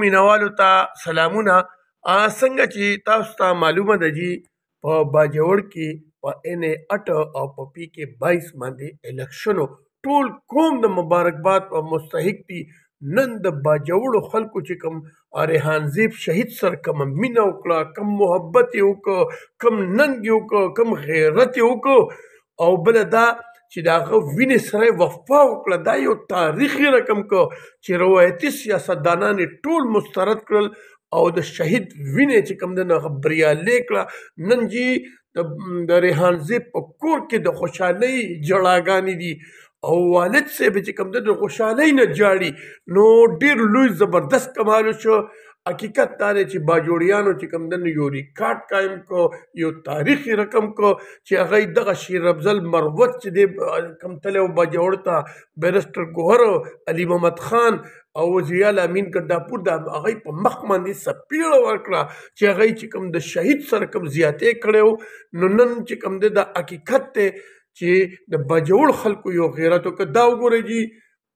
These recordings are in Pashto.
مینوالو ته سلامونه څنګه چې تاسو ته معلومه ده جی په باجوړ کې په ان 8 او په پی کې 22 باندې الیکشنو ټول قوم د مبارکباد او مستحق دي نن د باجوړو خلکو چې کم ریحان زیب شهید سر کم مینا وکړه کم محبت یو کم ننګ یو کم غیرت یو او بل دا چې دا غو وینې سره وفا وکړه دا یو تاریخي رقم کو چې روایتي سیاستدانان ټول مسترد کړل او د شهید وینې چې کم د خبریا لیکړه نن جی د ریحانزي په کور کې د خوشحالي جړاګانی دي او والد سه به چې کم د خوشحالي نه جاړي نو ډیر لوی زبردست کمال شو حقیقت دا دی چې باجوړیانو چې کوم د یوري کاټ قائم کو یو تاریخي رقم کو چې هغه دغه شیر افضل مروت چې دی کم تلو باجوړ تا بیرستر ګوهر علي محمد خان او ضیا لامین کډاپور د هغه په مخ باندې سپیړ ورکړه چې هغه چې کوم د شهید سره کوم زیاتې کړو نو نن چې کوم د حقیقت ته چې د باجوړ خلکو یو غیرت او کدا وګورئ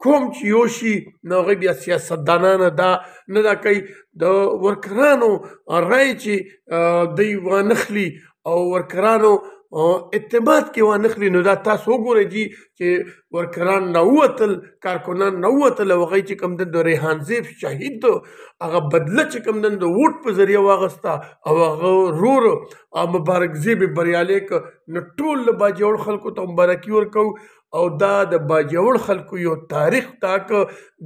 کوم چې یو شي نو هغه بیا سیاستدانانه دا نه دا کوي د ورکرانو رای چې دی وانخلي او ورکرانو اعتماد کې وانخلي نو دا تاسو وګورئ چې ورکران نووتل کارکنان نووتل وغه چې کم دند ریحان زیب شهید هغه بدله چې کم دند ووټ په ذریعہ واغستا او هغه رور مبارک زیب بریالیک نټول باجوړ خلکو ته مبارکي ورکو او دا د باجوړ خلکو یو تاریخ تاک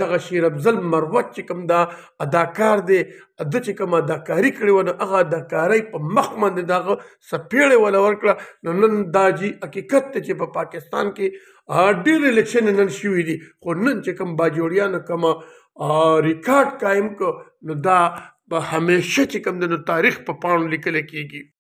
دغه شیر افضل مروت چې کوم دا اداکار دی د چې کوم اداکاری کړی و نه هغه اداکاری په مخ باندې دغه سپېړې ولا ورکړه نو نن دا جی حقیقت چې په پاکستان کې ډېر الیکشن نن شوې دي خو نن چې کوم باجوړیانو کوم ریکارډ قائم کو نو دا به همیشه چې کوم د تاریخ په پاڼو لیکل کیږي